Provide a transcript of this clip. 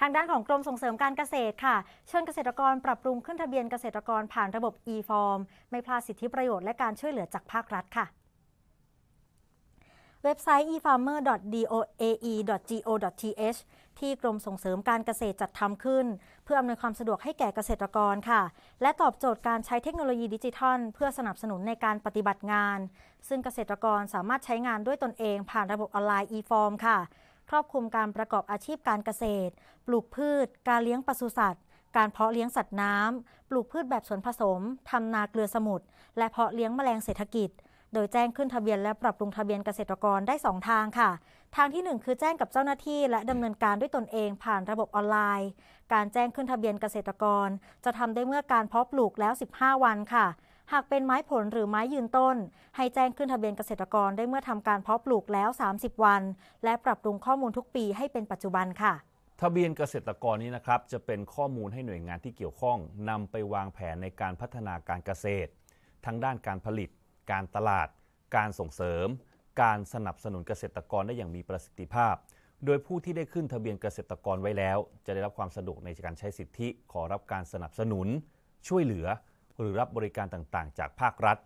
ทางด้านของกรมส่งเสริมการเกษตรค่ะ เชิญเกษตรกรปรับปรุงขึ้นทะเบียนเกษตรกรผ่านระบบ e-form ไม่พลาดสิทธิประโยชน์และการช่วยเหลือจากภาครัฐค่ะ เว็บไซต์ efarmer.doae.go.th ที่กรมส่งเสริมการเกษตรจัดทำขึ้น เพื่ออำนวยความสะดวกให้แก่เกษตรกรค่ะ และตอบโจทย์การใช้เทคโนโลยีดิจิทัล เพื่อสนับสนุนในการปฏิบัติงาน ซึ่งเกษตรกรสามารถใช้งานด้วยตนเอง ผ่านระบบออนไลน์ e-form ค่ะครอบคลุมการประกอบอาชีพการเกษตร ปลูกพืช การเลี้ยงปศุสัตว์ การเพาะเลี้ยงสัตว์น้ำ ปลูกพืชแบบสวนผสมทำนาเกลือสมุทร และเพาะเลี้ยงแมลงเศรษฐกิจ โดยแจ้งขึ้นทะเบียนและปรับปรุงทะเบียนเกษตรกรได้ 2 ทางค่ะ ทางที่ 1 คือแจ้งกับเจ้าหน้าที่และดำเนินการด้วยตนเองผ่านระบบออนไลน์ การแจ้งขึ้นทะเบียนเกษตรกร จะทำได้เมื่อการเพาะปลูกแล้ว 15 วันค่ะหากเป็นไม้ผลหรือไม้ยืนต้น ให้แจ้งขึ้นทะเบียนเกษตรกรได้เมื่อทำการเพาะปลูกแล้ว 30 วัน และปรับปรุงข้อมูลทุกปีให้เป็นปัจจุบันค่ะ ทะเบียนเกษตรกรนี้นะครับ จะเป็นข้อมูลให้หน่วยงานที่เกี่ยวข้องนำไปวางแผนในการพัฒนาการเกษตร ทั้งด้านการผลิต การตลาด การส่งเสริม การสนับสนุนเกษตรกรได้อย่างมีประสิทธิภาพ โดยผู้ที่ได้ขึ้นทะเบียนเกษตรกรไว้แล้ว จะได้รับความสะดวกในการใช้สิทธิ ขอรับการสนับสนุนช่วยเหลือหรือรับบริการต่างๆ จากภาครัฐ